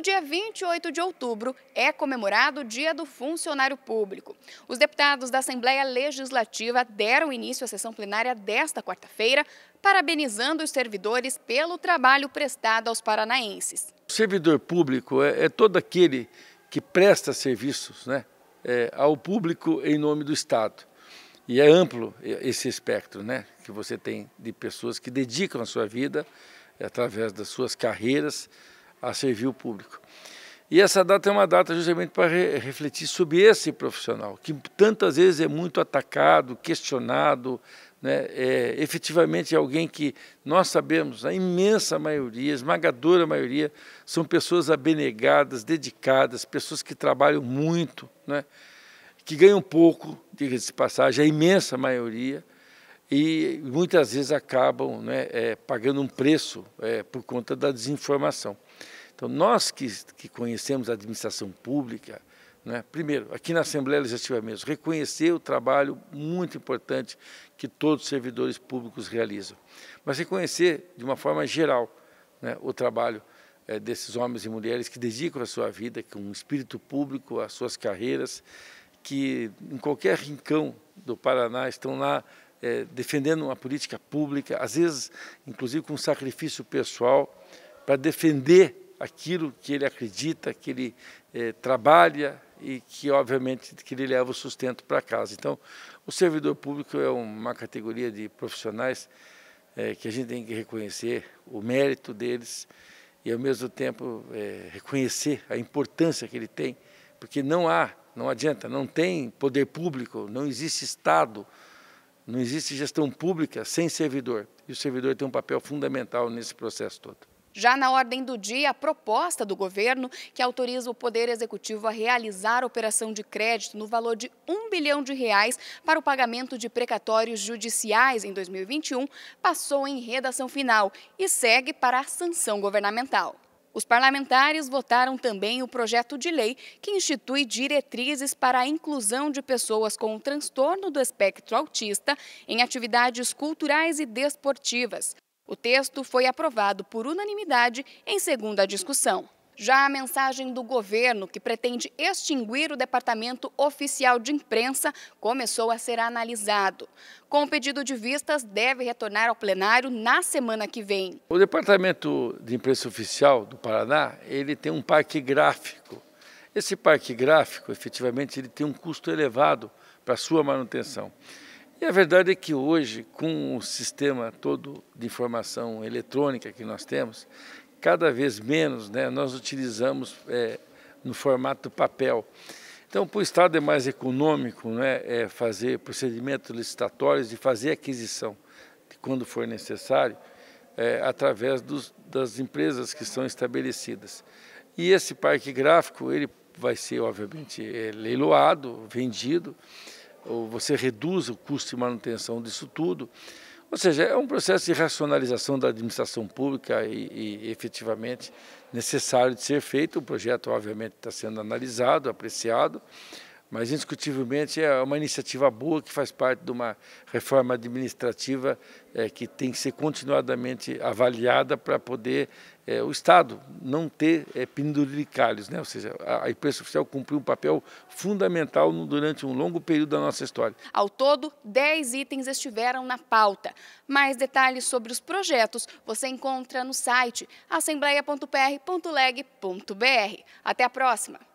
No dia 28 de outubro é comemorado o Dia do Funcionário Público. Os deputados da Assembleia Legislativa deram início à sessão plenária desta quarta-feira, parabenizando os servidores pelo trabalho prestado aos paranaenses. O servidor público é, é todo aquele que presta serviços né, é, ao público em nome do Estado. E é amplo esse espectro né, que você tem de pessoas que dedicam a sua vida através das suas carreiras a servir o público. E essa data é uma data justamente para refletir sobre esse profissional, que tantas vezes é muito atacado, questionado, né? é, efetivamente é alguém que nós sabemos, a imensa maioria, a esmagadora maioria, são pessoas abnegadas, dedicadas, pessoas que trabalham muito, né? que ganham pouco, diga-se de passagem, a imensa maioria, e muitas vezes acabam né, é, pagando um preço é, por conta da desinformação. Então, nós que, que conhecemos a administração pública, né, primeiro, aqui na Assembleia Legislativa mesmo, reconhecer o trabalho muito importante que todos os servidores públicos realizam, mas reconhecer de uma forma geral né, o trabalho é, desses homens e mulheres que dedicam a sua vida com um espírito público, às suas carreiras, que em qualquer rincão do Paraná estão lá é, defendendo uma política pública, às vezes, inclusive com sacrifício pessoal, para defender aquilo que ele acredita, que ele é, trabalha e que, obviamente, que ele leva o sustento para casa. Então, o servidor público é uma categoria de profissionais é, que a gente tem que reconhecer o mérito deles e, ao mesmo tempo, é, reconhecer a importância que ele tem, porque não há, não adianta, não tem poder público, não existe Estado não existe gestão pública sem servidor. E o servidor tem um papel fundamental nesse processo todo. Já na ordem do dia, a proposta do governo que autoriza o Poder Executivo a realizar operação de crédito no valor de um bilhão de reais para o pagamento de precatórios judiciais em 2021 passou em redação final e segue para a sanção governamental. Os parlamentares votaram também o projeto de lei que institui diretrizes para a inclusão de pessoas com transtorno do espectro autista em atividades culturais e desportivas. O texto foi aprovado por unanimidade em segunda discussão. Já a mensagem do governo, que pretende extinguir o Departamento Oficial de Imprensa, começou a ser analisado. Com o pedido de vistas, deve retornar ao plenário na semana que vem. O Departamento de Imprensa Oficial do Paraná, ele tem um parque gráfico. Esse parque gráfico, efetivamente, ele tem um custo elevado para sua manutenção. E a verdade é que hoje, com o sistema todo de informação eletrônica que nós temos, cada vez menos né, nós utilizamos é, no formato papel. Então, para o Estado é mais econômico né, é fazer procedimentos licitatórios e fazer aquisição, quando for necessário, é, através dos, das empresas que são estabelecidas. E esse parque gráfico, ele vai ser, obviamente, é, leiloado, vendido, ou você reduz o custo de manutenção disso tudo, ou seja, é um processo de racionalização da administração pública e, e efetivamente necessário de ser feito. O projeto, obviamente, está sendo analisado, apreciado, mas, indiscutivelmente, é uma iniciativa boa que faz parte de uma reforma administrativa é, que tem que ser continuadamente avaliada para poder é, o Estado não ter é, penduricalhos. Né? Ou seja, a, a imprensa oficial cumpriu um papel fundamental no, durante um longo período da nossa história. Ao todo, 10 itens estiveram na pauta. Mais detalhes sobre os projetos você encontra no site assembleia.pr.leg.br. Até a próxima!